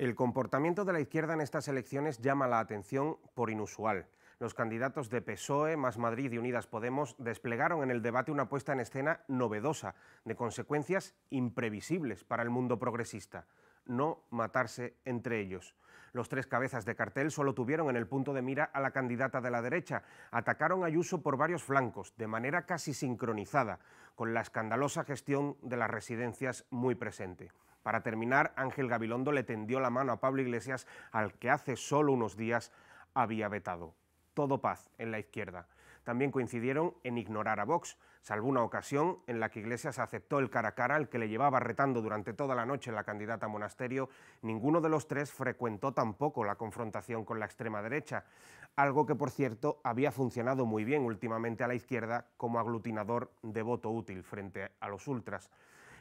El comportamiento de la izquierda en estas elecciones llama la atención por inusual. Los candidatos de PSOE, Más Madrid y Unidas Podemos desplegaron en el debate una puesta en escena novedosa, de consecuencias imprevisibles para el mundo progresista no matarse entre ellos. Los tres cabezas de cartel solo tuvieron en el punto de mira a la candidata de la derecha. Atacaron a Ayuso por varios flancos, de manera casi sincronizada, con la escandalosa gestión de las residencias muy presente. Para terminar, Ángel Gabilondo le tendió la mano a Pablo Iglesias, al que hace solo unos días había vetado. Todo paz en la izquierda también coincidieron en ignorar a Vox, salvo una ocasión en la que Iglesias aceptó el cara a cara al que le llevaba retando durante toda la noche la candidata a monasterio. Ninguno de los tres frecuentó tampoco la confrontación con la extrema derecha, algo que por cierto había funcionado muy bien últimamente a la izquierda como aglutinador de voto útil frente a los ultras.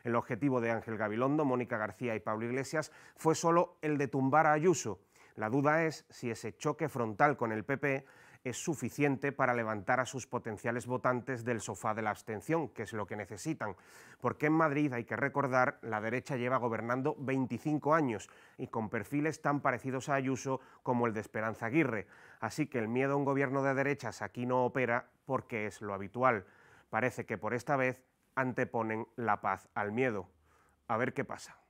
El objetivo de Ángel Gabilondo, Mónica García y Pablo Iglesias fue solo el de tumbar a Ayuso. La duda es si ese choque frontal con el PP es suficiente para levantar a sus potenciales votantes del sofá de la abstención, que es lo que necesitan. Porque en Madrid, hay que recordar, la derecha lleva gobernando 25 años y con perfiles tan parecidos a Ayuso como el de Esperanza Aguirre. Así que el miedo a un gobierno de derechas aquí no opera porque es lo habitual. Parece que por esta vez anteponen la paz al miedo. A ver qué pasa.